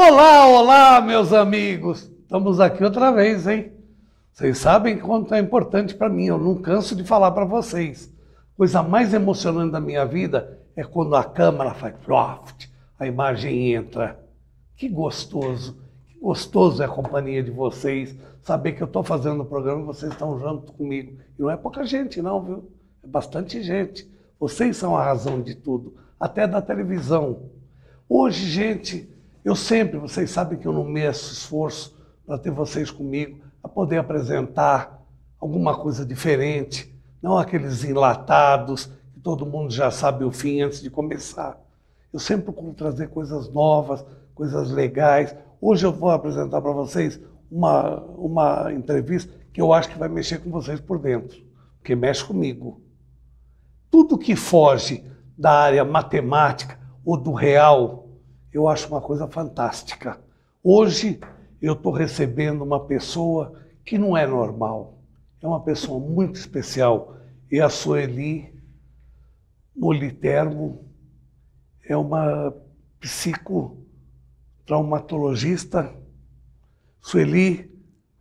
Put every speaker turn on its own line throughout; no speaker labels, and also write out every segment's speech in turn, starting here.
Olá, olá, meus amigos! Estamos aqui outra vez, hein? Vocês sabem quanto é importante para mim, eu não canso de falar para vocês. Coisa mais emocionante da minha vida é quando a câmera faz croft, a imagem entra. Que gostoso, que gostoso é a companhia de vocês, saber que eu estou fazendo o programa e vocês estão junto comigo. E não é pouca gente, não, viu? É bastante gente. Vocês são a razão de tudo, até da televisão. Hoje, gente, eu sempre, vocês sabem que eu não meço esforço para ter vocês comigo, a poder apresentar alguma coisa diferente, não aqueles enlatados que todo mundo já sabe o fim antes de começar. Eu sempre procuro trazer coisas novas, coisas legais. Hoje eu vou apresentar para vocês uma, uma entrevista que eu acho que vai mexer com vocês por dentro, porque mexe comigo. Tudo que foge da área matemática ou do real, eu acho uma coisa fantástica. Hoje eu estou recebendo uma pessoa que não é normal, é uma pessoa muito especial. E a Sueli Molitermo é uma psicotraumatologista. Sueli,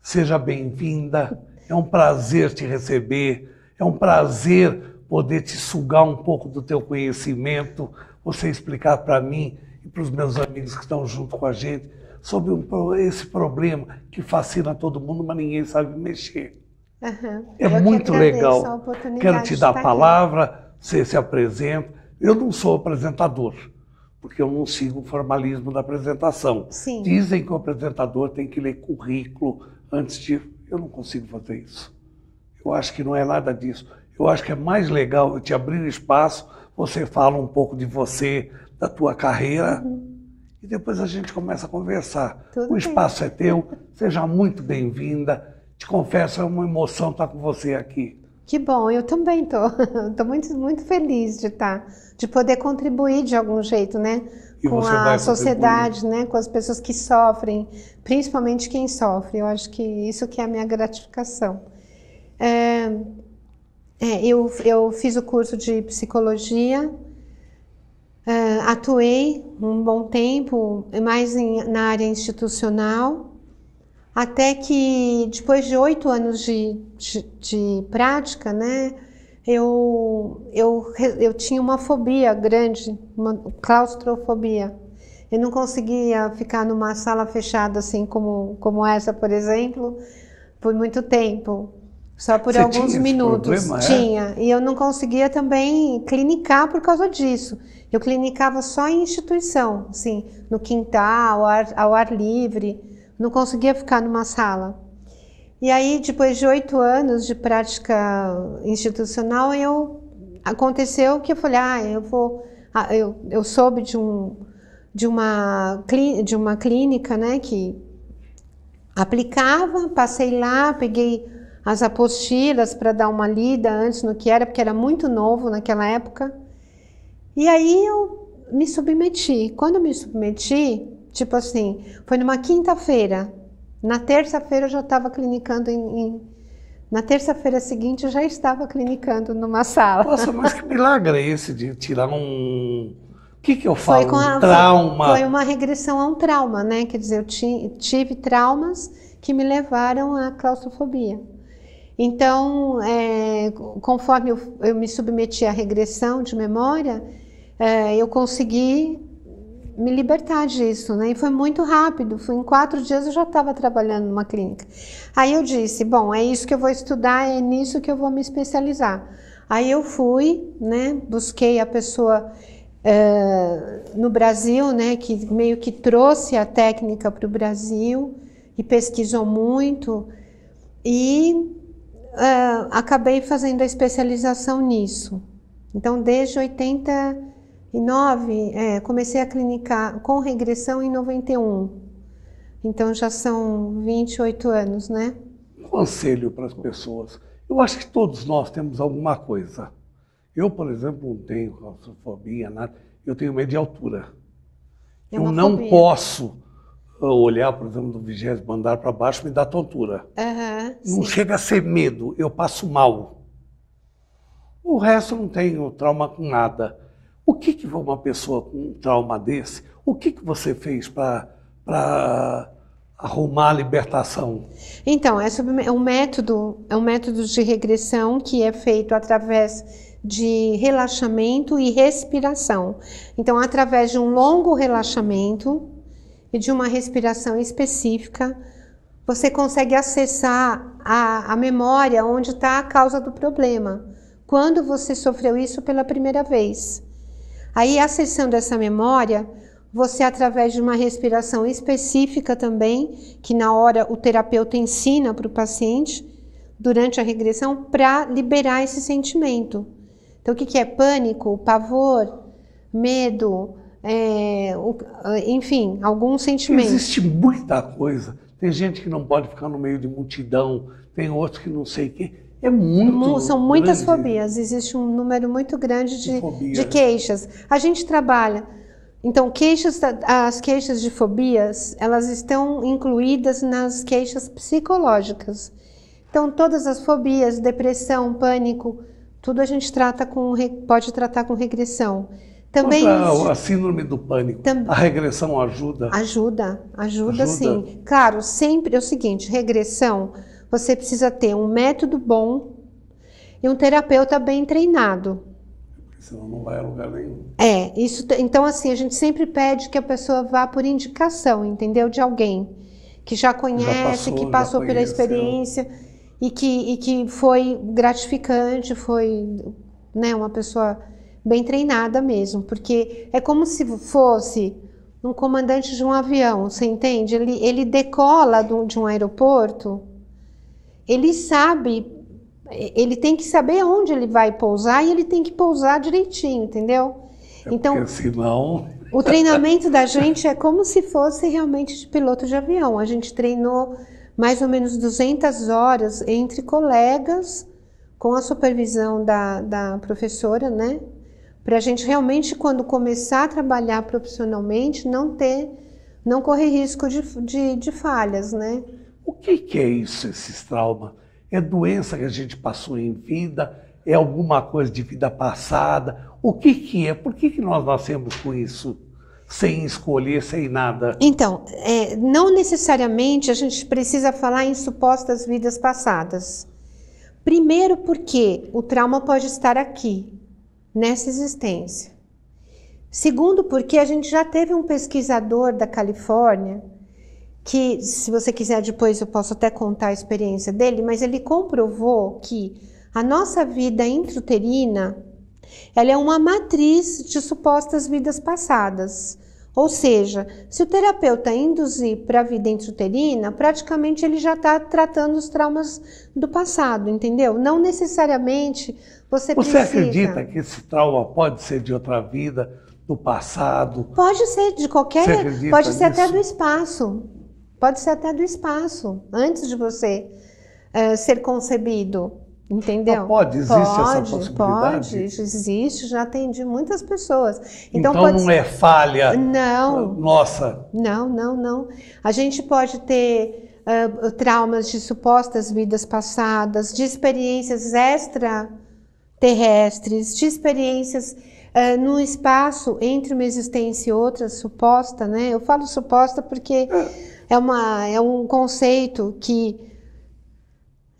seja bem-vinda. É um prazer te receber, é um prazer poder te sugar um pouco do teu conhecimento, você explicar para mim e para os meus amigos que estão junto com a gente sobre um, esse problema que fascina todo mundo, mas ninguém sabe mexer.
Uhum. É Eu muito que legal. Quero te dar a palavra,
você se apresenta. Eu não sou apresentador porque eu não sigo o formalismo da apresentação. Sim. Dizem que o apresentador tem que ler currículo antes de. Eu não consigo fazer isso. Eu acho que não é nada disso. Eu acho que é mais legal eu te abrir espaço, você fala um pouco de você, da tua carreira e depois a gente começa a conversar.
Tudo o espaço
bem. é teu, seja muito bem-vinda. Te confesso, é uma emoção estar com você aqui.
Que bom, eu também estou. Estou muito, muito feliz de estar, tá, de poder contribuir de algum jeito, né? E com a sociedade, né? Com as pessoas que sofrem, principalmente quem sofre. Eu acho que isso que é a minha gratificação. É, é, eu, eu fiz o curso de psicologia, Uh, atuei um bom tempo mais em, na área institucional, até que depois de oito anos de, de, de, prática, né, eu, eu, eu tinha uma fobia grande, uma claustrofobia. Eu não conseguia ficar numa sala fechada assim como, como essa, por exemplo, por muito tempo. Só por Você alguns tinha minutos. Problema, é? Tinha. E eu não conseguia também clinicar por causa disso. Eu clinicava só em instituição, assim, no quintal, ao ar, ao ar livre, não conseguia ficar numa sala. E aí, depois de oito anos de prática institucional, eu aconteceu que eu falei, ah, eu vou, ah, eu, eu soube de um de uma, de uma clínica, né, que aplicava, passei lá, peguei as apostilas para dar uma lida antes no que era, porque era muito novo naquela época. E aí eu me submeti. Quando eu me submeti, tipo assim, foi numa quinta-feira. Na terça-feira eu já estava clinicando em, em na terça-feira seguinte eu já estava clinicando numa sala. Nossa, mas
que milagre é esse de tirar um. O que, que eu falo? Foi com a, um trauma. Foi,
uma regressão a um trauma, né? Quer dizer, eu ti, tive traumas que me levaram à claustrofobia. Então, é, conforme eu, eu me submeti à regressão de memória, é, eu consegui me libertar disso, né? E foi muito rápido. Foi, em quatro dias eu já estava trabalhando numa clínica. Aí eu disse, bom, é isso que eu vou estudar, é nisso que eu vou me especializar. Aí eu fui, né? Busquei a pessoa é, no Brasil, né? Que meio que trouxe a técnica para o Brasil e pesquisou muito e é, acabei fazendo a especialização nisso. Então, desde 80 2009, é, comecei a clinicar com regressão em 91. Então já são 28 anos, né?
Um conselho para as pessoas. Eu acho que todos nós temos alguma coisa. Eu, por exemplo, não tenho claustrofobia, nada. Eu tenho medo de altura. É eu não fobia. posso ah, olhar, por exemplo, do vigésimo andar para baixo me dá tontura. Uhum, não sim. chega a ser medo, eu passo mal. O resto não tenho trauma com nada. O que, que uma pessoa com um trauma desse, o que, que você fez para arrumar a libertação?
Então, é, é, um método, é um método de regressão que é feito através de relaxamento e respiração. Então, através de um longo relaxamento e de uma respiração específica, você consegue acessar a, a memória onde está a causa do problema. Quando você sofreu isso pela primeira vez. Aí, acessando essa memória, você, através de uma respiração específica também, que na hora o terapeuta ensina para o paciente, durante a regressão, para liberar esse sentimento. Então, o que, que é pânico, pavor, medo, é, enfim, algum sentimento. Existe
muita coisa. Tem gente que não pode ficar no meio de multidão, tem outros que não sei o quê. É muito. São muitas grande.
fobias, existe um número muito grande de, de, queixas. A gente trabalha. Então, queixas, as queixas de fobias, elas estão incluídas nas queixas psicológicas. Então, todas as fobias, depressão, pânico, tudo a gente trata com, pode tratar com regressão. Também Contra a, a
síndrome do pânico, tam, a regressão
ajuda? Ajuda, ajuda? Ajuda sim. Claro, sempre é o seguinte, regressão você precisa ter um método bom e um terapeuta bem treinado.
Senão não vai a lugar nenhum.
É, isso, então assim, a gente sempre pede que a pessoa vá por indicação, entendeu? De alguém que já conhece, já passou, que passou pela experiência e que, e que foi gratificante, foi né, uma pessoa bem treinada mesmo, porque é como se fosse um comandante de um avião, você entende? Ele, ele decola de um aeroporto ele sabe, ele tem que saber onde ele vai pousar e ele tem que pousar direitinho, entendeu? É então,
senão...
o treinamento da gente é como se fosse realmente de piloto de avião. A gente treinou mais ou menos 200 horas entre colegas, com a supervisão da, da professora, né? Para a gente realmente, quando começar a trabalhar profissionalmente, não ter, não correr risco de, de, de falhas, né? O que,
que é isso, esses traumas? É doença que a gente passou em vida? É alguma coisa de vida passada? O que, que é? Por que, que nós nascemos com isso? Sem escolher, sem
nada. Então, é, não necessariamente a gente precisa falar em supostas vidas passadas. Primeiro, porque o trauma pode estar aqui, nessa existência. Segundo, porque a gente já teve um pesquisador da Califórnia que se você quiser depois eu posso até contar a experiência dele, mas ele comprovou que a nossa vida intrauterina ela é uma matriz de supostas vidas passadas. Ou seja, se o terapeuta induzir para a vida intrauterina, praticamente ele já está tratando os traumas do passado, entendeu? Não necessariamente você, você precisa... Você acredita
que esse trauma pode ser de outra vida, do passado?
Pode ser de qualquer... Pode ser nisso? até do espaço. Pode ser até do espaço, antes de você eh, ser concebido, entendeu? Ah, pode, existe pode, essa possibilidade? Pode, existe, já atendi muitas pessoas. Então, então não ser... é
falha não, nossa?
Não, não, não. A gente pode ter uh, traumas de supostas vidas passadas, de experiências extraterrestres, de experiências uh, no espaço entre uma existência e outra, suposta, né? Eu falo suposta porque... É é, uma, é um conceito que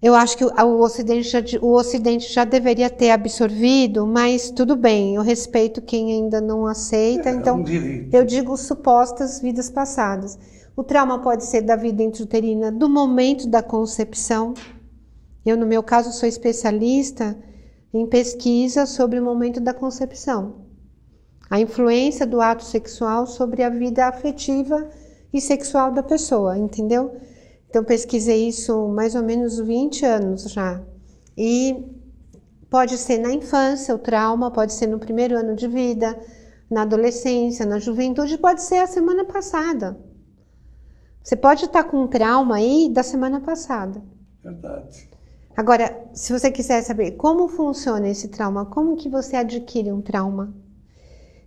eu acho que o Ocidente, já, o Ocidente já deveria ter absorvido, mas tudo bem, eu respeito quem ainda não aceita. É, então, um eu digo supostas vidas passadas. O trauma pode ser da vida intrauterina, do momento da concepção. Eu, no meu caso, sou especialista em pesquisa sobre o momento da concepção. A influência do ato sexual sobre a vida afetiva e sexual da pessoa, entendeu? Então pesquisei isso mais ou menos 20 anos já. E pode ser na infância o trauma, pode ser no primeiro ano de vida, na adolescência, na juventude, pode ser a semana passada. Você pode estar com um trauma aí da semana passada.
Verdade.
Agora, se você quiser saber como funciona esse trauma, como que você adquire um trauma?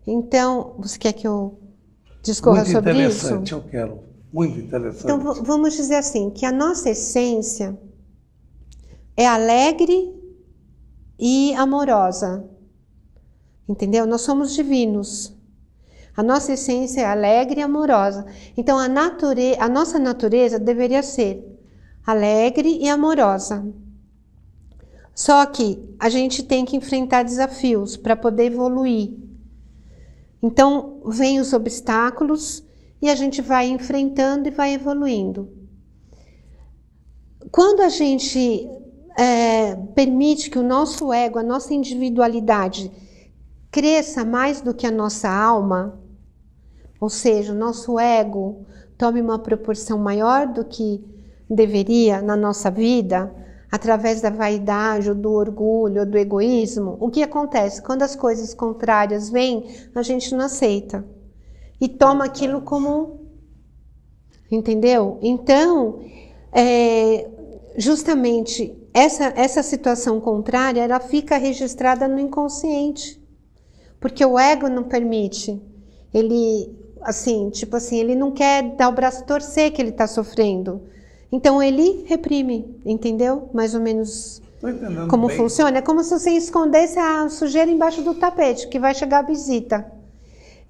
Então, você quer que eu discorra Muito sobre isso? Muito interessante,
eu quero. Muito interessante. Então,
vamos dizer assim, que a nossa essência é alegre e amorosa. Entendeu? Nós somos divinos. A nossa essência é alegre e amorosa. Então, a, nature... a nossa natureza deveria ser alegre e amorosa. Só que a gente tem que enfrentar desafios para poder evoluir. Então, vêm os obstáculos e a gente vai enfrentando e vai evoluindo. Quando a gente é, permite que o nosso ego, a nossa individualidade, cresça mais do que a nossa alma, ou seja, o nosso ego tome uma proporção maior do que deveria na nossa vida, através da vaidade, ou do orgulho, ou do egoísmo, o que acontece? Quando as coisas contrárias vêm, a gente não aceita. E toma aquilo como. Entendeu? Então, é, justamente essa, essa situação contrária, ela fica registrada no inconsciente. Porque o ego não permite. Ele, assim, tipo assim, ele não quer dar o braço a torcer que ele está sofrendo. Então ele reprime, entendeu? Mais ou menos como bem. funciona. É como se você escondesse a sujeira embaixo do tapete, que vai chegar a visita.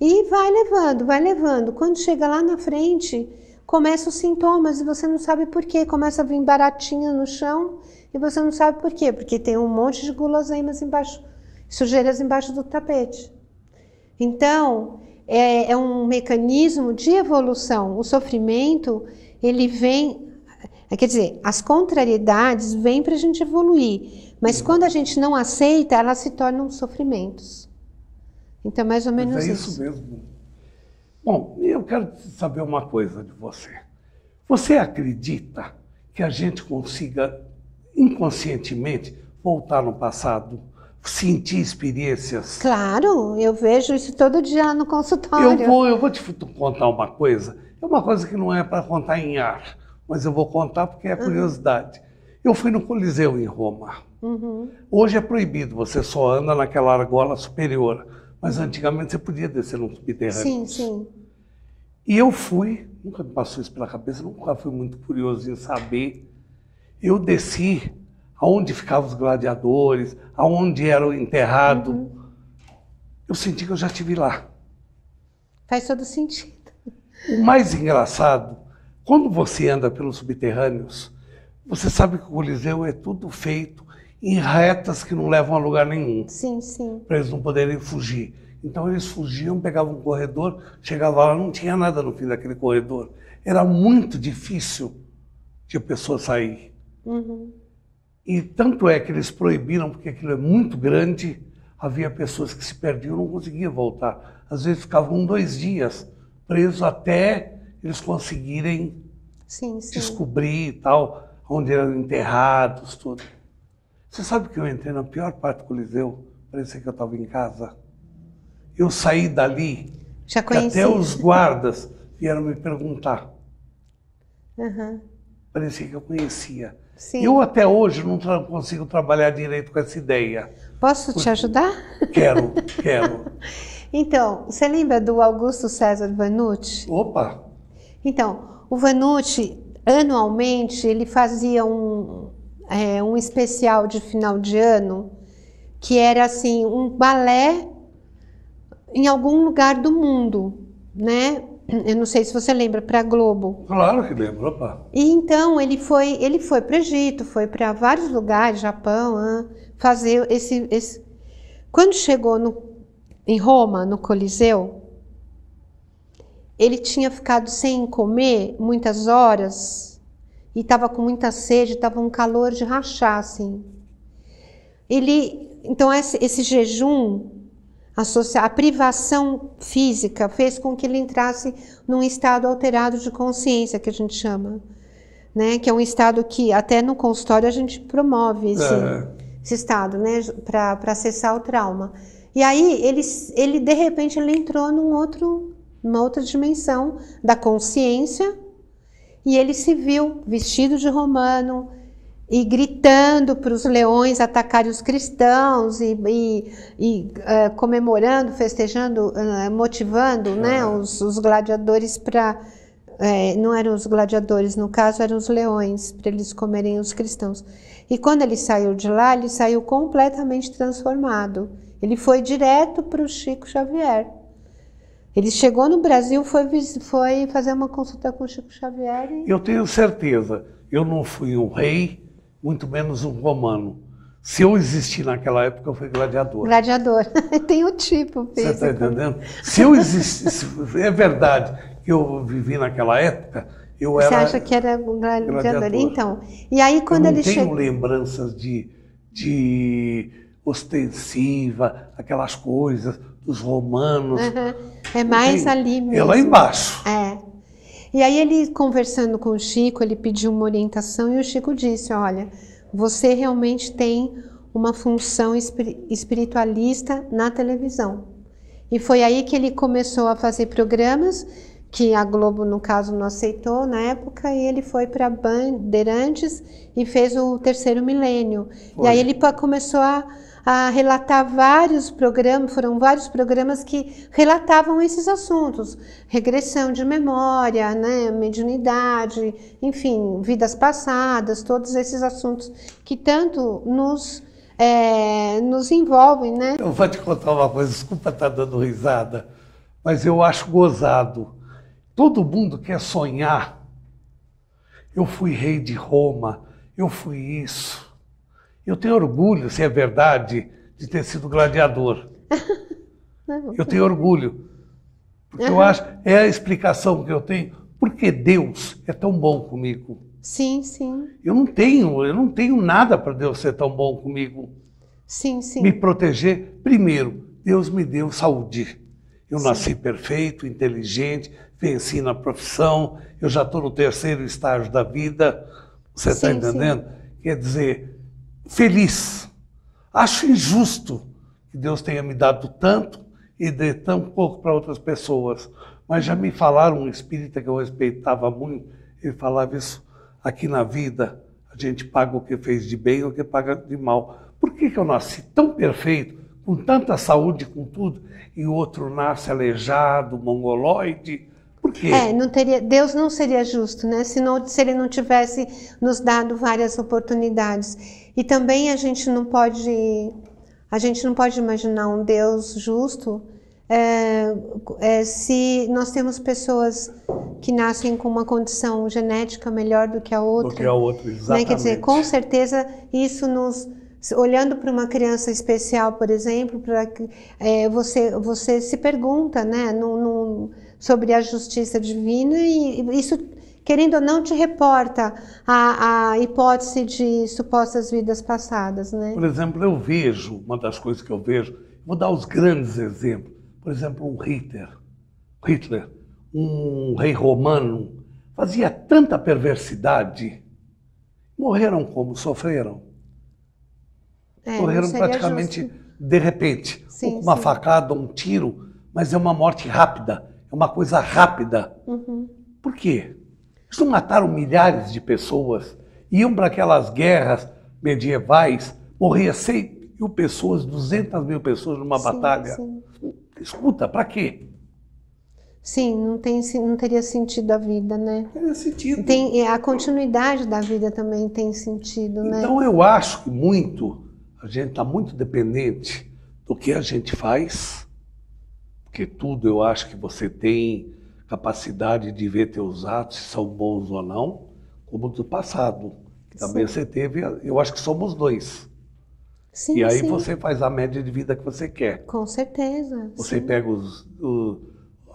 E vai levando, vai levando. Quando chega lá na frente, começam os sintomas e você não sabe por quê. Começa a vir baratinha no chão e você não sabe por quê, porque tem um monte de guloseimas embaixo, sujeiras embaixo do tapete. Então, é, é um mecanismo de evolução. O sofrimento, ele vem é, quer dizer, as contrariedades vêm para a gente evoluir, mas quando a gente não aceita, elas se tornam sofrimentos. Então, mais ou menos é isso. É isso
mesmo. Bom, eu quero saber uma coisa de você. Você acredita que a gente consiga inconscientemente voltar no passado, sentir experiências?
Claro, eu vejo isso todo dia no consultório. Eu vou, eu vou te
contar uma coisa. É uma coisa que não é para contar em ar mas eu vou contar porque é uhum. curiosidade. Eu fui no Coliseu em Roma. Uhum. Hoje é proibido, você só anda naquela argola superior. Mas antigamente você podia descer no subterrâneo. Sim, sim. E eu fui, nunca me passou isso pela cabeça, nunca fui muito curioso em saber. Eu desci aonde ficavam os gladiadores, aonde eram enterrados. Uhum. Eu senti que eu já estive lá.
Faz todo sentido.
O mais engraçado quando você anda pelos subterrâneos, você sabe que o Coliseu é tudo feito em retas que não levam a lugar nenhum. Sim, sim. Para eles não poderem fugir. Então eles fugiam, pegavam um corredor, chegavam lá, não tinha nada no fim daquele corredor. Era muito difícil de a pessoa sair. Uhum. E tanto é que eles proibiram, porque aquilo é muito grande, havia pessoas que se perdiam, não conseguiam voltar. Às vezes ficavam dois dias presos até eles conseguirem sim, sim. descobrir tal, onde eram enterrados, tudo. Você sabe que eu entrei na pior parte do Coliseu, parecia que eu estava em casa. Eu saí dali, Já até os guardas vieram me perguntar. Uhum. Parecia que eu conhecia. Sim. Eu até hoje não tra consigo trabalhar direito com essa ideia.
Posso te ajudar?
Quero,
quero.
então, você lembra do Augusto César Vanucci? Opa! Então, o Vanucci, anualmente, ele fazia um, é, um especial de final de ano, que era assim, um balé em algum lugar do mundo, né? Eu não sei se você lembra para Globo.
Claro que lembro, opa.
E então ele foi, ele foi para Egito, foi para vários lugares, Japão, fazer esse, esse. Quando chegou no, em Roma, no Coliseu, ele tinha ficado sem comer muitas horas e estava com muita sede, estava um calor de rachar, assim. Ele, então esse, esse jejum, a privação física fez com que ele entrasse num estado alterado de consciência, que a gente chama, né? Que é um estado que até no consultório a gente promove esse, é. esse estado, né? Para acessar o trauma. E aí ele, ele de repente ele entrou num outro numa outra dimensão da consciência, e ele se viu vestido de romano e gritando para os leões atacarem os cristãos e, e, e uh, comemorando, festejando, uh, motivando né, os, os gladiadores para. É, eh, não eram os gladiadores, no caso eram os leões, para eles comerem os cristãos. E quando ele saiu de lá, ele saiu completamente transformado. Ele foi direto para o Chico Xavier. Ele chegou no Brasil, foi, foi fazer uma consulta com Chico Xavier. E... Eu
tenho certeza, eu não fui um rei, muito menos um romano. Se eu existi naquela época, eu fui gladiador.
Gladiador, tem o tipo. Tá físico. Você está
entendendo? Se eu existi, é verdade que eu vivi naquela época, eu Você era. Você acha que
era gladiador. gladiador? Então, e aí quando eu não ele chegou. tenho
che... lembranças de, de ostensiva, aquelas coisas os romanos. Uhum.
É mais ali mesmo. É lá embaixo. É. E aí ele conversando com o Chico, ele pediu uma orientação e o Chico disse, olha, você realmente tem uma função espiritualista na televisão. E foi aí que ele começou a fazer programas que a Globo, no caso, não aceitou na época, e ele foi para Bandeirantes e fez o Terceiro Milênio. Foi. E aí ele começou a a relatar vários programas, foram vários programas que relatavam esses assuntos, regressão de memória, né, mediunidade, enfim, vidas passadas, todos esses assuntos que tanto nos, é, nos envolvem, né? Eu
vou te contar uma coisa, desculpa estar dando risada, mas eu acho gozado. Todo mundo quer sonhar. Eu fui rei de Roma, eu fui isso. Eu tenho orgulho, se é verdade, de ter sido gladiador. É eu tenho orgulho. Porque uhum. eu acho, é a explicação que eu tenho. Porque Deus é tão bom comigo.
Sim, sim.
Eu não tenho, eu não tenho nada para Deus ser tão bom comigo.
Sim, sim. Me
proteger. Primeiro, Deus me deu saúde. Eu sim. nasci perfeito, inteligente, venci na profissão, eu já estou no terceiro estágio da vida. Você está entendendo? Sim. Quer dizer, feliz. Acho injusto que Deus tenha me dado tanto e dê tão pouco para outras pessoas. Mas já me falaram um espírita que eu respeitava muito, ele falava isso aqui na vida, a gente paga o que fez de bem ou o que paga de mal. Por que, que eu nasci tão perfeito, com tanta saúde, com tudo, e o outro nasce aleijado, mongoloide, por quê? É,
não teria, Deus não seria justo, né? Se, não, se ele não tivesse nos dado várias oportunidades. E também a gente não pode, a gente não pode imaginar um Deus justo é, é, se nós temos pessoas que nascem com uma condição genética melhor do que a outra. Do que a
outra, exatamente. Né? Quer dizer,
com certeza isso nos olhando para uma criança especial, por exemplo, para é, você você se pergunta, né? sobre a justiça divina e isso, querendo ou não, te reporta a, a hipótese de supostas vidas passadas, né? Por
exemplo, eu vejo, uma das coisas que eu vejo, vou dar os grandes exemplos, por exemplo, um Hitler, Hitler, um rei romano, fazia tanta perversidade, morreram como sofreram.
É, morreram praticamente
justo. de repente, sim, uma sim. facada, um tiro, mas é uma morte rápida é uma coisa rápida. Uhum. Por quê? Eles não mataram milhares de pessoas, iam para aquelas guerras medievais, morria 100 mil pessoas, 200 mil pessoas numa sim, batalha. Sim. Escuta, para quê?
Sim, não, tem, não teria sentido a vida, né? teria sentido. Tem, a continuidade da vida também tem sentido, né? Então eu
acho que muito, a gente está muito dependente do que a gente faz, porque tudo eu acho que você tem capacidade de ver teus atos, se são bons ou não, como do passado. Também você teve, eu acho que somos dois. Sim, e aí sim. você faz a média de vida que você quer.
Com certeza. Você sim. pega
os, o,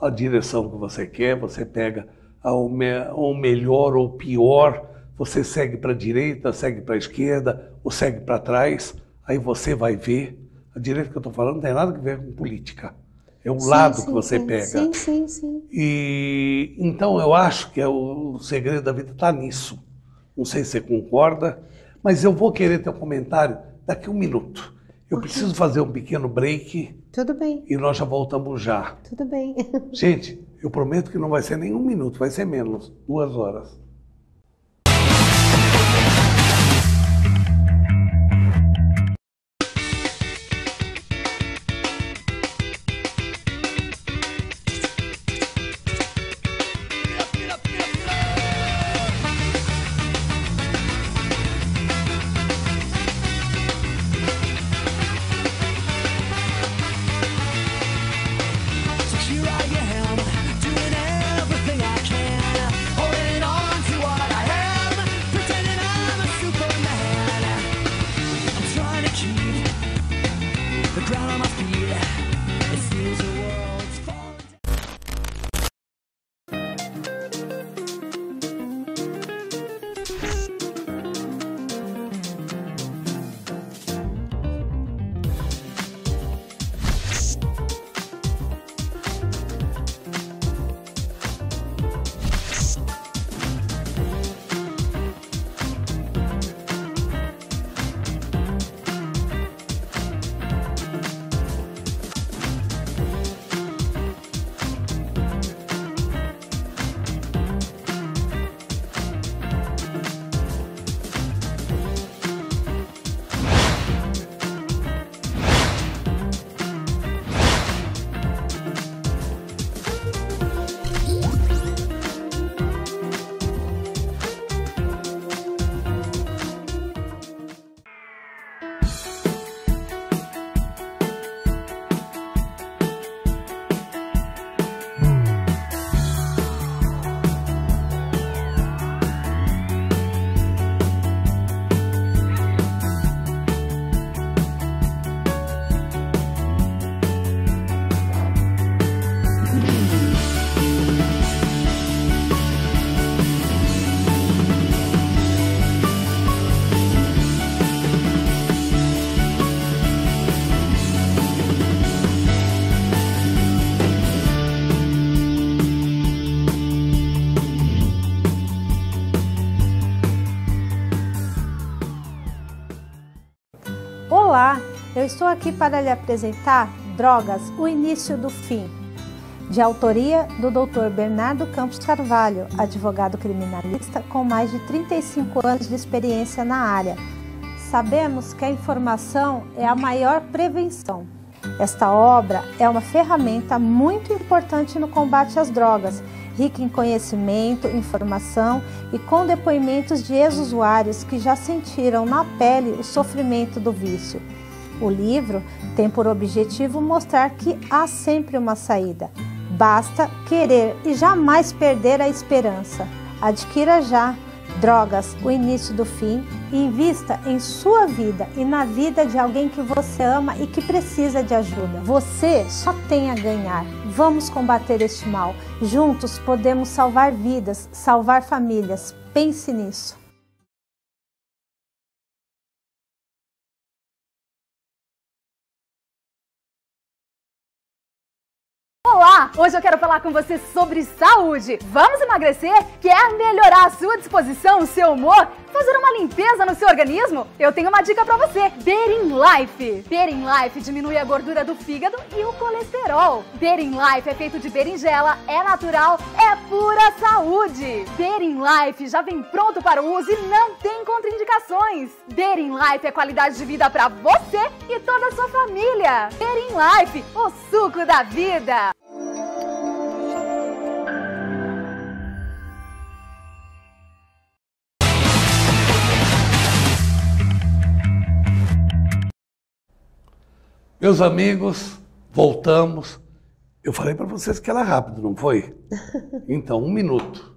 a direção que você quer, você pega o me, melhor ou pior, você segue para a direita, segue para a esquerda, ou segue para trás, aí você vai ver. A direita que eu estou falando não tem nada a ver com política é um sim, lado sim, que você sim. pega. Sim,
sim, sim.
E então eu acho que é o segredo da vida está nisso. Não sei se você concorda, mas eu vou querer teu comentário daqui a um minuto. Eu preciso fazer um pequeno break. Tudo bem. E nós já voltamos já.
Tudo bem. Gente,
eu prometo que não vai ser nenhum minuto, vai ser menos, duas horas.
estou aqui para lhe apresentar Drogas, o início do fim, de autoria do Dr. Bernardo Campos Carvalho, advogado criminalista com mais de 35 anos de experiência na área. Sabemos que a informação é a maior prevenção. Esta obra é uma ferramenta muito importante no combate às drogas, rica em conhecimento, informação e com depoimentos de ex-usuários que já sentiram na pele o sofrimento do vício. O livro tem por objetivo mostrar que há sempre uma saída. Basta querer e jamais perder a esperança. Adquira já Drogas, o início do fim, e invista em sua vida e na vida de alguém que você ama e que precisa de ajuda. Você só tem a ganhar. Vamos combater este mal. Juntos podemos salvar vidas, salvar famílias. Pense nisso. Olá! Hoje eu quero falar com você sobre saúde. Vamos emagrecer? Quer melhorar a sua disposição, o seu humor? Fazer uma limpeza no seu organismo? Eu tenho uma dica para você. Bearing Life. Bearing Life diminui a gordura do fígado e o colesterol. Bearing Life é feito de berinjela, é natural, é pura saúde. Bearing Life já vem pronto para o uso e não tem contraindicações. Bearing Life é qualidade de vida para você e toda a sua família. Bearing Life, o suco da vida.
Meus amigos, voltamos. Eu falei para vocês que era rápido, não foi? Então, um minuto.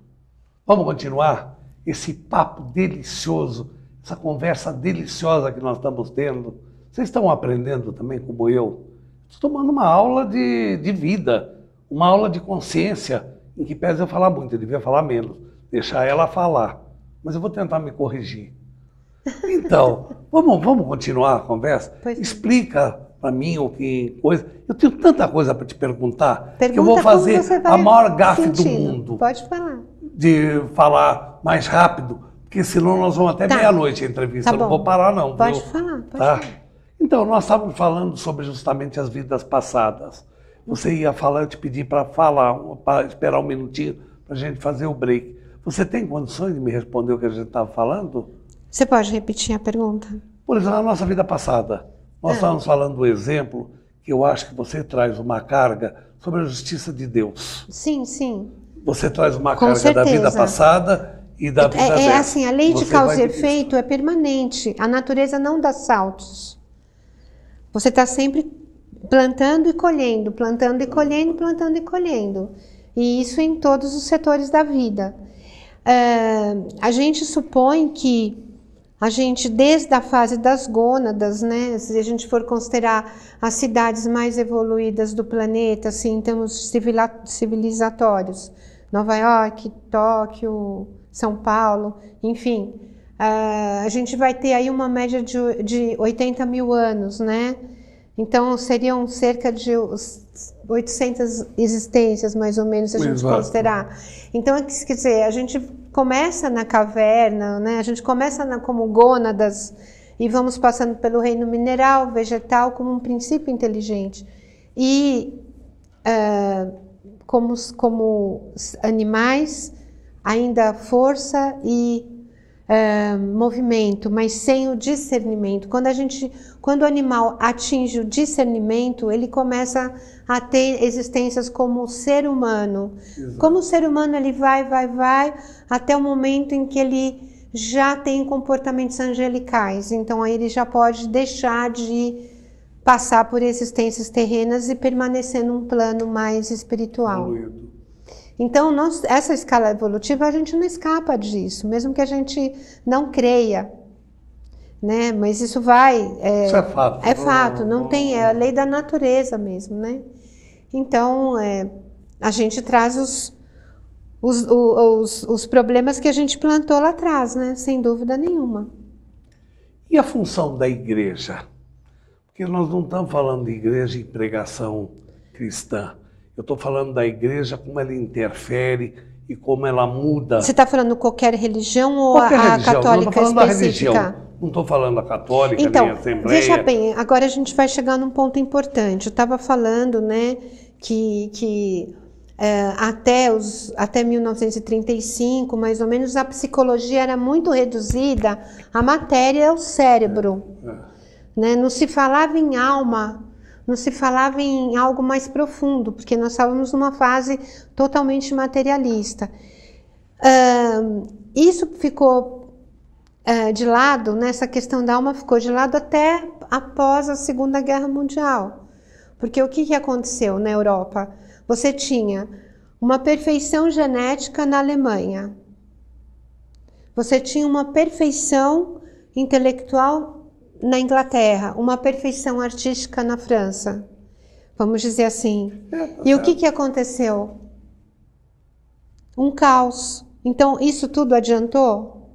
Vamos continuar esse papo delicioso, essa conversa deliciosa que nós estamos tendo. Vocês estão aprendendo também, como eu? Estou tomando uma aula de, de vida, uma aula de consciência, em que pese eu falar muito, eu devia falar menos, deixar ela falar. Mas eu vou tentar me corrigir. Então, vamos, vamos continuar a conversa? Pois Explica para mim ou que coisa. Eu tenho tanta coisa para te perguntar Pergunta que eu vou fazer tá a maior gafe sentindo. do mundo.
Pode falar.
De falar mais rápido, porque senão nós vamos até tá. meia-noite a entrevista. Tá eu não vou parar, não. Pode viu? falar, pode tá? falar. Então, nós estávamos falando sobre justamente as vidas passadas. Você ia falar, eu te pedi para falar, para esperar um minutinho para a gente fazer o break. Você tem condições de me responder o que a gente estava falando?
Você pode repetir a pergunta?
Por exemplo, a nossa vida passada. Nós é. estávamos falando do exemplo que eu acho que você traz uma carga sobre a justiça de Deus.
Sim, sim.
Você traz uma Com carga certeza. da vida passada e da então, vida é, É assim, a lei de causa e efeito
é permanente. A natureza não dá saltos. Você está sempre plantando e colhendo, plantando e colhendo, plantando e colhendo. E isso em todos os setores da vida. Uh, a gente supõe que a gente, desde a fase das gônadas, né, se a gente for considerar as cidades mais evoluídas do planeta, assim, em termos civilizatórios, Nova York, Tóquio, São Paulo, enfim, eh, a gente vai ter aí uma média de, 80 mil anos, né? Então seriam cerca de 800 existências, mais ou menos, se a gente Exato. considerar. Então, é quer dizer, a gente começa na caverna, né? A gente começa na, como gônadas e vamos passando pelo reino mineral, vegetal, como um princípio inteligente. E uh, como, como animais, ainda força e uh, movimento, mas sem o discernimento. Quando a gente, quando o animal atinge o discernimento, ele começa a a ter existências como ser humano. Exato. Como ser humano, ele vai, vai, vai, até o momento em que ele já tem comportamentos angelicais. Então, aí ele já pode deixar de passar por existências terrenas e permanecer num plano mais espiritual. Evoluído. Então, nós, essa escala evolutiva, a gente não escapa disso, mesmo que a gente não creia. Né? Mas isso vai. É, isso é fato. É fato, não, não tem. É a lei da natureza mesmo, né? Então, é, a gente traz os, os, os, os problemas que a gente plantou lá atrás, né? sem dúvida nenhuma.
E a função da igreja? Porque nós não estamos falando de igreja e pregação cristã. Eu estou falando da igreja, como ela interfere e como ela muda. Você
está falando qualquer religião ou qualquer a, religião. católica não específica?
Não estou falando a católica então, nem a Assembleia. Veja bem,
agora a gente vai chegar num ponto importante. Eu estava falando né, que, que é, até, os, até 1935, mais ou menos, a psicologia era muito reduzida à matéria, ao é cérebro. É, é. Né? Não se falava em alma não se falava em algo mais profundo, porque nós estávamos numa fase totalmente materialista. Uh, isso ficou uh, de lado, nessa né, questão da alma ficou de lado até após a Segunda Guerra Mundial. Porque o que, que aconteceu na Europa? Você tinha uma perfeição genética na Alemanha, você tinha uma perfeição intelectual na Inglaterra, uma perfeição artística na França. Vamos dizer assim. É, e o é. que, que aconteceu? Um caos. Então, isso tudo adiantou?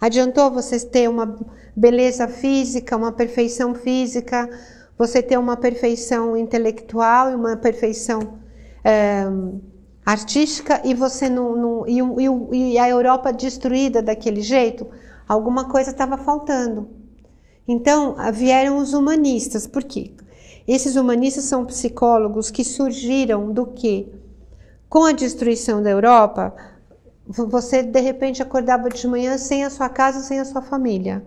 Adiantou você ter uma beleza física, uma perfeição física, você ter uma perfeição intelectual e uma perfeição é, artística e você não, não e, e, e a Europa destruída daquele jeito? Alguma coisa estava faltando. Então vieram os humanistas, por quê? Esses humanistas são psicólogos que surgiram do que? Com a destruição da Europa, você de repente acordava de manhã sem a sua casa, sem a sua família.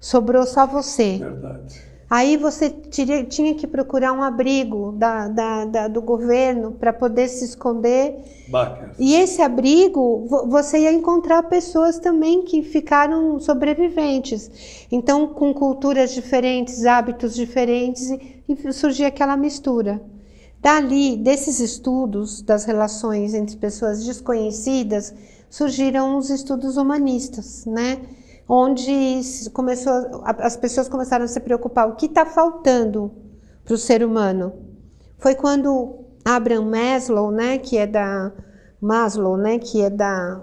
Sobrou só você. Verdade. Aí você tira, tinha que procurar um abrigo da, da, da, do governo para poder se esconder. Bacana. E esse abrigo, você ia encontrar pessoas também que ficaram sobreviventes. Então, com culturas diferentes, hábitos diferentes, e, e surgia aquela mistura. Dali, desses estudos das relações entre pessoas desconhecidas, surgiram os estudos humanistas, né? onde começou, as pessoas começaram a se preocupar: o que está faltando para o ser humano? Foi quando Abraham Maslow, né, que é da Maslow, né, que é da,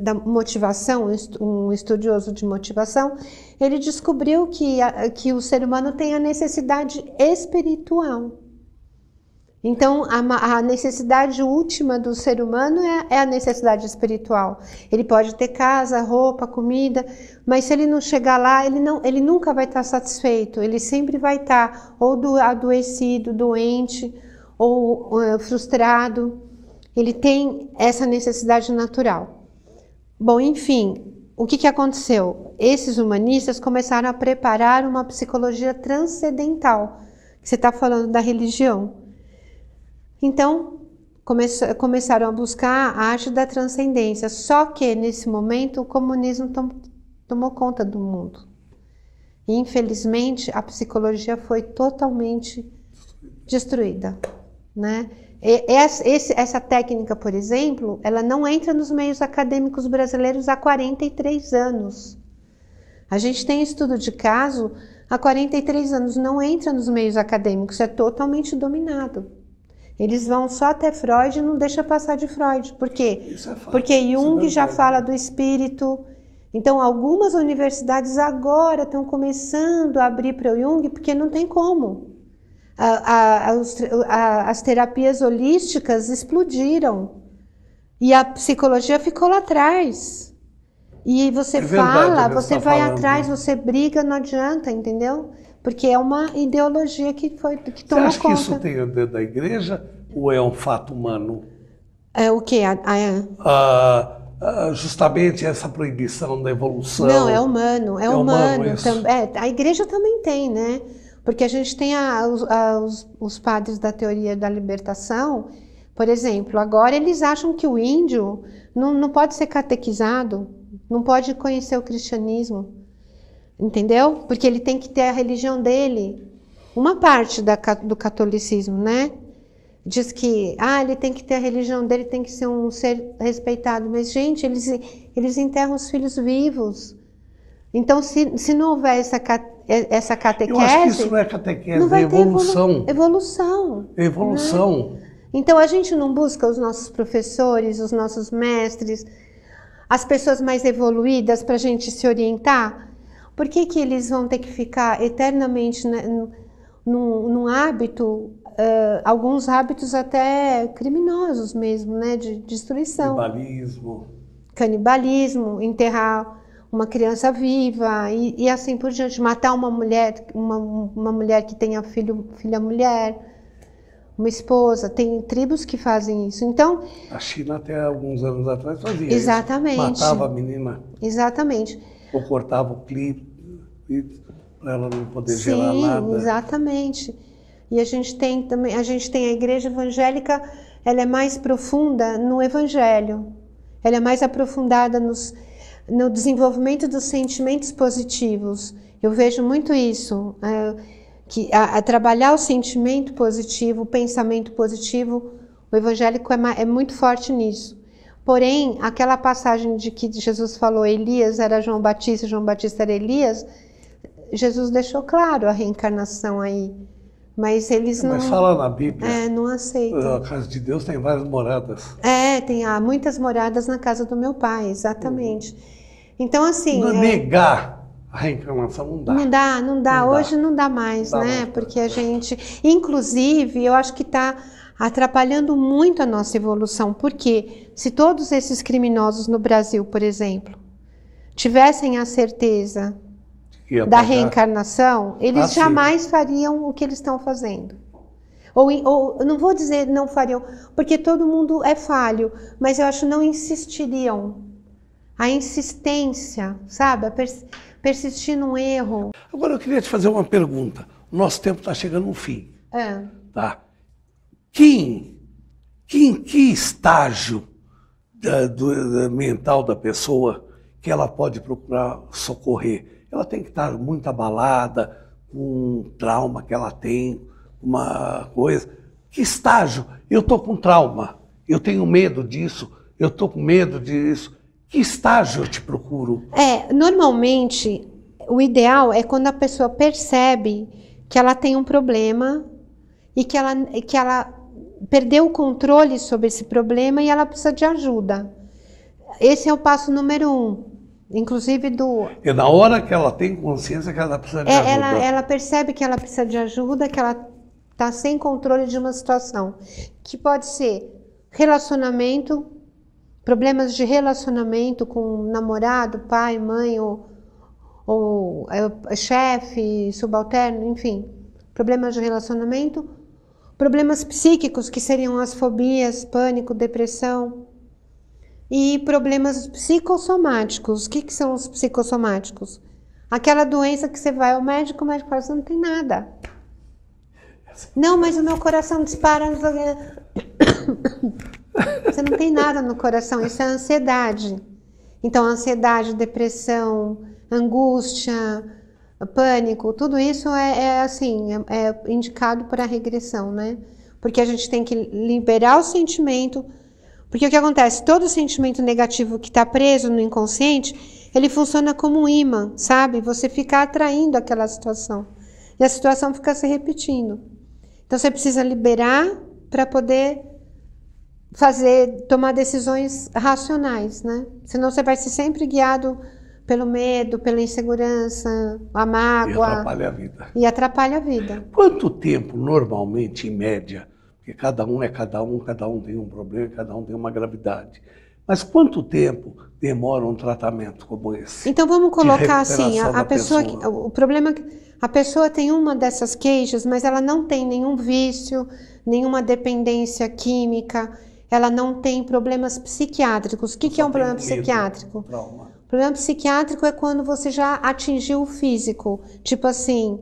da motivação, um estudioso de motivação, ele descobriu que, que o ser humano tem a necessidade espiritual. Então, a, a, necessidade última do ser humano é, é, a necessidade espiritual. Ele pode ter casa, roupa, comida, mas se ele não chegar lá, ele, não, ele nunca vai estar satisfeito. Ele sempre vai estar ou do, adoecido, doente, ou, eh, frustrado. Ele tem essa necessidade natural. Bom, enfim, o que, que aconteceu? Esses humanistas começaram a preparar uma psicologia transcendental. Você está falando da religião então, começaram a buscar a arte da transcendência. Só que, nesse momento, o comunismo tom tomou conta do mundo. infelizmente, a psicologia foi totalmente destruída. Né? Essa, essa técnica, por exemplo, ela não entra nos meios acadêmicos brasileiros há 43 anos. A gente tem estudo de caso há 43 anos, não entra nos meios acadêmicos, é totalmente dominado. Eles vão só até Freud e não deixa passar de Freud. Por quê? Isso é fácil. Porque é Jung já fala do espírito. Então, algumas universidades agora estão começando a abrir para o Jung, porque não tem como. A, a, a, as terapias holísticas explodiram e a psicologia ficou lá atrás. E você é fala, né? você tá vai falando. atrás, você briga, não adianta, entendeu? porque é uma ideologia que foi que tomou Você acha conta. que isso
tem o dedo da igreja ou é um fato humano?
É o que a, a...
Ah, ah, justamente essa proibição da evolução? Não, é
humano, é, é humano. humano é, a igreja também tem, né? Porque a gente tem a, a, os, os padres da teoria da libertação, por exemplo, agora eles acham que o índio não, não pode ser catequizado, não pode conhecer o cristianismo entendeu? Porque ele tem que ter a religião dele. Uma parte da, do catolicismo, né? Diz que ah, ele tem que ter a religião dele, tem que ser um ser respeitado. Mas, gente, eles, eles enterram os filhos vivos. Então, se, se não houver essa, essa catequese. Eu acho que isso não é catequese, não vai é evolução. evolução. Evolução. Né? Então, a gente não busca os nossos professores, os nossos mestres, as pessoas mais evoluídas para a gente se orientar? Por que, que eles vão ter que ficar eternamente né, num, num, hábito, uh, alguns hábitos até criminosos mesmo, né, de destruição?
Canibalismo.
Canibalismo, enterrar uma criança viva e, e, assim por diante, matar uma mulher, uma, uma mulher que tenha filho, filha mulher, uma esposa, tem tribos que fazem isso. Então,
a China até alguns anos atrás fazia exatamente, isso. Matava a menina.
Exatamente
confortava o clipe para ela não poder Sim, nada nada.
Exatamente. E a gente tem também, a gente tem a igreja evangélica, ela é mais profunda no evangelho. Ela é mais aprofundada nos, no desenvolvimento dos sentimentos positivos. Eu vejo muito isso, é, que a, a, trabalhar o sentimento positivo, o pensamento positivo, o evangélico é, é muito forte nisso. Porém, aquela passagem de que Jesus falou Elias era João Batista, João Batista era Elias, Jesus deixou claro a reencarnação aí. Mas eles não. Mas fala na Bíblia. É, não aceita A
casa de Deus tem várias moradas.
É, tem há muitas moradas na casa do meu pai, exatamente. Uhum. Então, assim. Não é, é...
negar a reencarnação não dá. Não
dá, não dá. Não Hoje dá. não dá mais, não né? mais. Porque é. a gente. Inclusive, eu acho que está atrapalhando muito a nossa evolução, porque se todos esses criminosos no Brasil, por exemplo, tivessem a certeza da reencarnação, eles ah, jamais fariam o que eles estão fazendo. Ou, ou não vou dizer não fariam, porque todo mundo é falho, mas eu acho não insistiriam. A insistência, sabe? A pers persistir num erro.
Agora eu queria te fazer uma pergunta. Nosso tempo está chegando no fim. É. Tá? Quem, quem em que estágio da, do, mental da pessoa que ela pode procurar socorrer? Ela tem que estar muito abalada, com um trauma que ela tem, uma coisa. Que estágio? Eu estou com trauma, eu tenho medo disso, eu estou com medo disso. Que estágio eu te procuro?
É, normalmente o ideal é quando a pessoa percebe que ela tem um problema e que ela, que ela perdeu o controle sobre esse problema e ela precisa de ajuda. Esse é o passo número um, inclusive do.
E é na hora que ela tem consciência que ela precisa de é, ajuda. Ela, ela
percebe que ela precisa de ajuda, que ela está sem controle de uma situação, que pode ser relacionamento, problemas de relacionamento com namorado, pai, mãe ou, ou é, chefe, subalterno, enfim, problemas de relacionamento problemas psíquicos, que seriam as fobias, pânico, depressão, e problemas psicossomáticos. O que, que são os psicossomáticos? Aquela doença que você vai ao médico, o médico fala: você não tem nada. Não, mas o meu coração dispara. Você não tem nada no coração, isso é ansiedade. Então, ansiedade, depressão, angústia, pânico, tudo isso é, é assim, é, é indicado para regressão, né? Porque a gente tem que liberar o sentimento, porque o que acontece? Todo sentimento negativo que está preso no inconsciente, ele funciona como um imã, sabe? Você fica atraindo aquela situação. E a situação fica se repetindo. Então você precisa liberar para poder fazer tomar decisões racionais, né? Senão você vai ser sempre guiado pelo medo, pela insegurança, a mágoa. E atrapalha a vida. E atrapalha a vida.
Quanto tempo, normalmente, em média, porque cada um é cada um, cada um tem um problema, cada um tem uma gravidade. Mas quanto tempo demora um tratamento como esse?
Então vamos colocar assim, a, a pessoa, pessoa. Que, o problema é a pessoa tem uma dessas queixas, mas ela não tem nenhum vício, nenhuma dependência química, ela não tem problemas psiquiátricos. O que, que é um problema medo, psiquiátrico? Trauma. Problema psiquiátrico é quando você já atingiu o físico, tipo assim,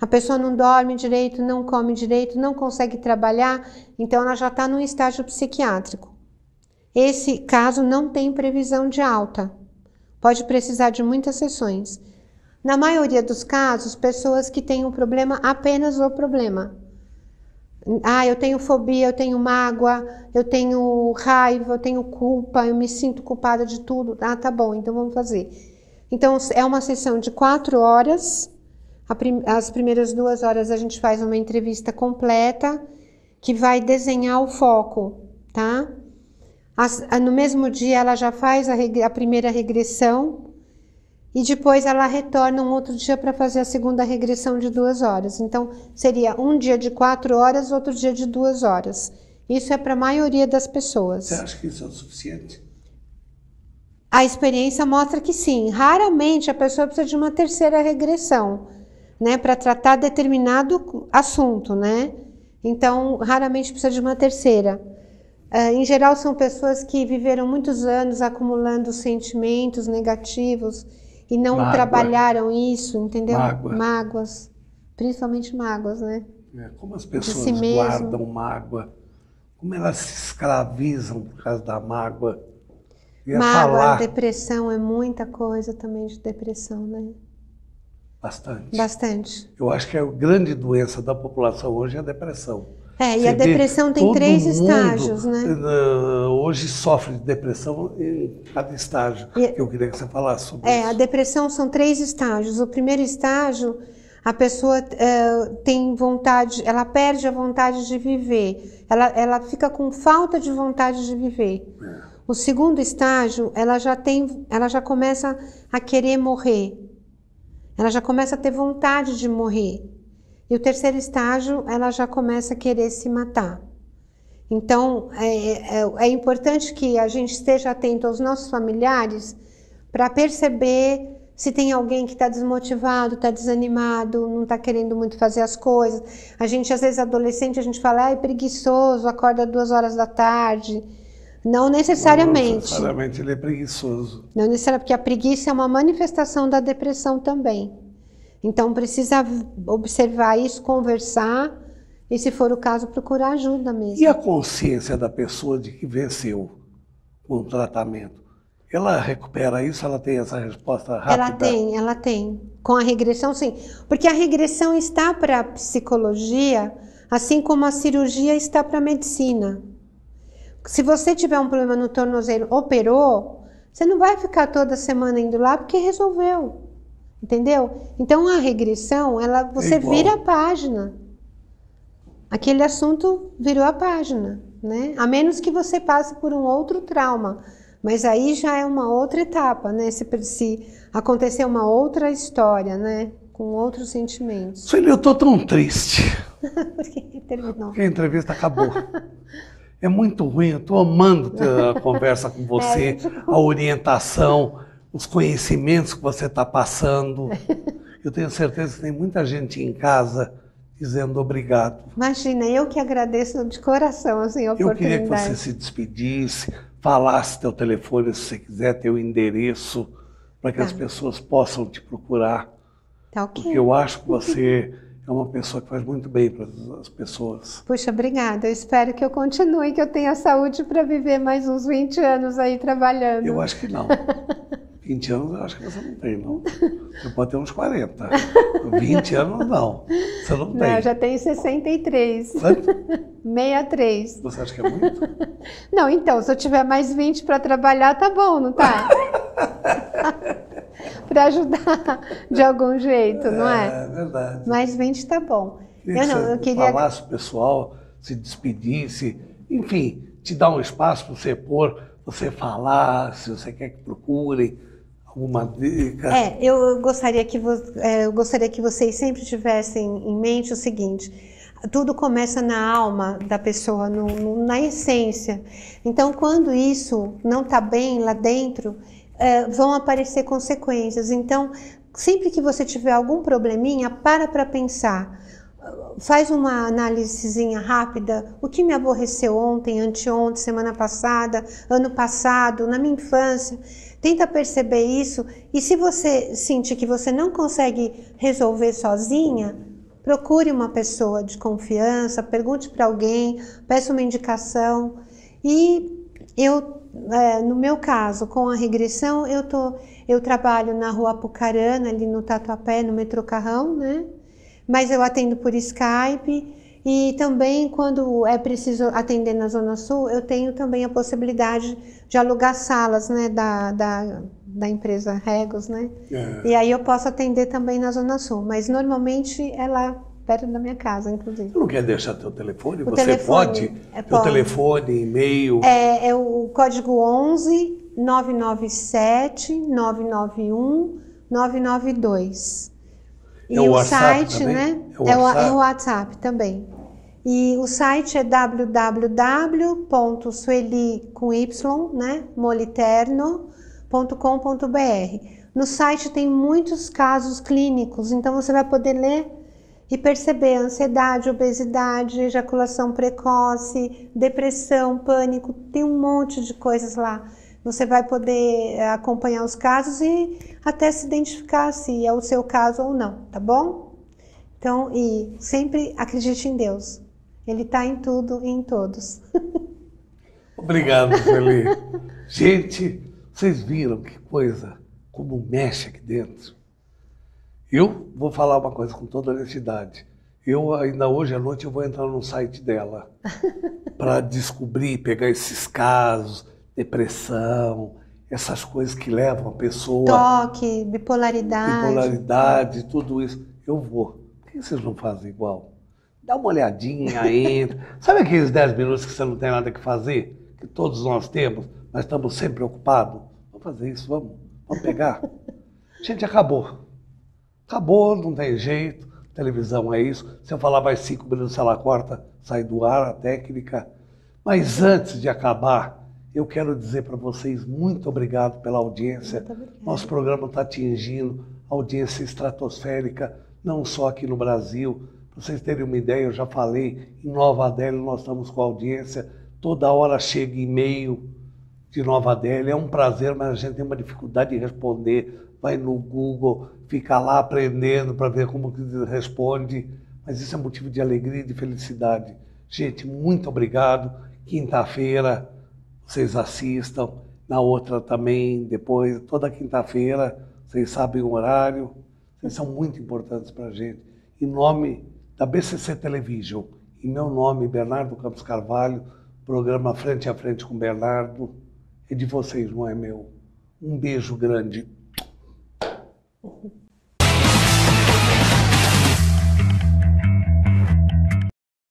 a pessoa não dorme direito, não come direito, não consegue trabalhar, então ela já está num estágio psiquiátrico. Esse caso não tem previsão de alta, pode precisar de muitas sessões. Na maioria dos casos, pessoas que têm um problema apenas o problema, ah, eu tenho fobia, eu tenho mágoa, eu tenho raiva, eu tenho culpa, eu me sinto culpada de tudo. Ah, tá bom, então vamos fazer. Então é uma sessão de quatro horas. As primeiras duas horas a gente faz uma entrevista completa que vai desenhar o foco, tá? no mesmo dia ela já faz a, a primeira regressão e depois ela retorna um outro dia para fazer a segunda regressão de duas horas. Então, seria um dia de quatro horas, outro dia de duas horas. Isso é para a maioria das pessoas. Você
acha que isso é o suficiente?
A experiência mostra que sim. Raramente a pessoa precisa de uma terceira regressão, né, para tratar determinado assunto, né? Então, raramente precisa de uma terceira. Uh, em geral, são pessoas que viveram muitos anos acumulando sentimentos negativos e não Mágua. trabalharam isso, entendeu? Mágua. Mágoas, principalmente mágoas, né? É, como as pessoas si guardam
mágoa, como elas se escravizam por causa da mágoa. Ia mágoa, falar...
depressão, é muita coisa também de depressão, né?
Bastante. Bastante. Eu acho que a grande doença da população hoje é a depressão.
É, e a depressão tem três estágios, né?
Eh, hoje sofre de depressão em cada estágio. E, eu queria que você falasse sobre
é, isso. É, a depressão são três estágios. O primeiro estágio, a pessoa é, tem vontade, ela perde a vontade de viver, ela, ela fica com falta de vontade de viver. É. O segundo estágio, ela já tem, ela já começa a querer morrer. Ela já começa a ter vontade de morrer. E o terceiro estágio, ela já começa a querer se matar. Então, é, é, é importante que a gente esteja atento aos nossos familiares para perceber se tem alguém que está desmotivado, está desanimado, não está querendo muito fazer as coisas. A gente, às vezes, adolescente, a gente fala, ah, é preguiçoso, acorda duas horas da tarde. Não necessariamente. Não
necessariamente ele é preguiçoso.
Não necessariamente, porque a preguiça é uma manifestação da depressão também. Então precisa observar isso, conversar e, se for o caso, procurar ajuda mesmo. E a
consciência da pessoa de que venceu um tratamento? Ela recupera isso? Ela tem essa resposta rápida? Ela tem,
ela tem. Com a regressão, sim. Porque a regressão está para a psicologia, assim como a cirurgia está para a medicina. Se você tiver um problema no tornozelo, operou, você não vai ficar toda semana indo lá porque resolveu. Entendeu? Então a regressão, ela é você é vira a página. Aquele assunto virou a página, né? A menos que você passe por um outro trauma, mas aí já é uma outra etapa, né? Se, se acontecer uma outra história, né? Com outros sentimentos. Sueli,
eu tô tão triste.
Porque terminou. Porque
a entrevista acabou. é muito ruim, eu tô amando ter a conversa com você, é, a orientação os conhecimentos que você está passando. Eu tenho certeza que tem muita gente em casa dizendo obrigado.
Imagina, eu que agradeço de coração assim, a oportunidade. Eu queria que você se
despedisse, falasse teu telefone, se você quiser, teu endereço, para que tá. as pessoas possam te procurar.
Tá ok. Porque eu acho que você
é uma pessoa que faz muito bem para as pessoas.
Puxa, obrigada. Eu espero que eu continue, que eu tenha saúde para viver mais uns 20 anos aí trabalhando. Eu
acho que não. 20 anos eu acho que você não tem, não. Você pode ter uns 40. 20 anos não. Você não tem. Não, eu já
tenho 63. Quanto? 63. Você acha que é muito? Não, então, se eu tiver mais 20 para trabalhar, tá bom, não tá? para ajudar de algum jeito, não é? É verdade. Mas vende tá bom. Isso, eu não, eu queria. Falasse
pessoal, se despedisse, enfim, te dá um espaço para você pôr, você falar, se você quer que procurem alguma dica. É,
eu gostaria que, vo... É, eu gostaria que vocês sempre tivessem em mente o seguinte tudo começa na alma da pessoa, no, no, na essência. Então, quando isso não está bem lá dentro, é, vão aparecer consequências. Então, sempre que você tiver algum probleminha, para para pensar. Faz uma análisezinha rápida. O que me aborreceu ontem, anteontem, semana passada, ano passado, na minha infância. Tenta perceber isso. E se você sentir que você não consegue resolver sozinha, procure uma pessoa de confiança, pergunte para alguém, peça uma indicação. E eu é, no meu caso, com a regressão, eu, tô, eu trabalho na rua Apucarana, ali no Tatuapé, no metrô Carrão, né? Mas eu atendo por Skype e também quando é preciso atender na Zona Sul, eu tenho também a possibilidade de alugar salas, né, da, da, da empresa Regos, né? É. E aí eu posso atender também na Zona Sul, mas normalmente é lá perto da minha casa, inclusive. Tu não
quer deixar teu telefone? O você telefone, pode? É, teu telefone, e-mail?
É, é o código 11 997 991 992. É e o, site, também? né? É o, é, o, é o WhatsApp também. E o site é www.sueli com y, né, moliterno.com.br. No site tem muitos casos clínicos, então você vai poder ler e perceber ansiedade, obesidade, ejaculação precoce, depressão, pânico, tem um monte de coisas lá. Você vai poder eh, acompanhar os casos e até se identificar se é o seu caso ou não, tá bom? Então, e sempre acredite em Deus. Ele está em tudo e em todos.
Obrigado, Felipe. Gente, vocês viram que coisa como mexe aqui dentro? Eu vou falar uma coisa com toda honestidade. Eu ainda hoje à noite eu vou entrar no site dela para descobrir, pegar esses casos, depressão, essas coisas que levam a pessoa. Toque,
bipolaridade.
Bipolaridade, tudo isso. Eu vou. Por que vocês não fazem igual? Dá uma olhadinha, entra. Sabe aqueles 10 minutos que você não tem nada que fazer? Que todos nós temos, mas estamos sempre ocupados? Vamos fazer isso, vamos. Vamos pegar. Gente, acabou. Acabou, não tem jeito, televisão é isso. Se eu falar mais cinco minutos, ela corta, sai do ar a técnica. Mas antes de acabar, eu quero dizer para vocês muito obrigado pela audiência. Nosso programa está atingindo audiência estratosférica, não só aqui no Brasil. Para vocês terem uma ideia, eu já falei, em Nova Adélia nós estamos com audiência, toda hora chega e-mail de Nova Adélia. É um prazer, mas a gente tem uma dificuldade de responder vai no Google, fica lá aprendendo para ver como que responde. Mas isso é motivo de alegria e de felicidade. Gente, muito obrigado. Quinta-feira vocês assistam, na outra também, depois, toda quinta-feira, vocês sabem o horário. Vocês são muito importantes para a gente. Em nome da BCC Television, em meu nome, Bernardo Campos Carvalho, programa Frente a Frente com Bernardo, é de vocês, não é meu. Um beijo grande. Mm-hmm.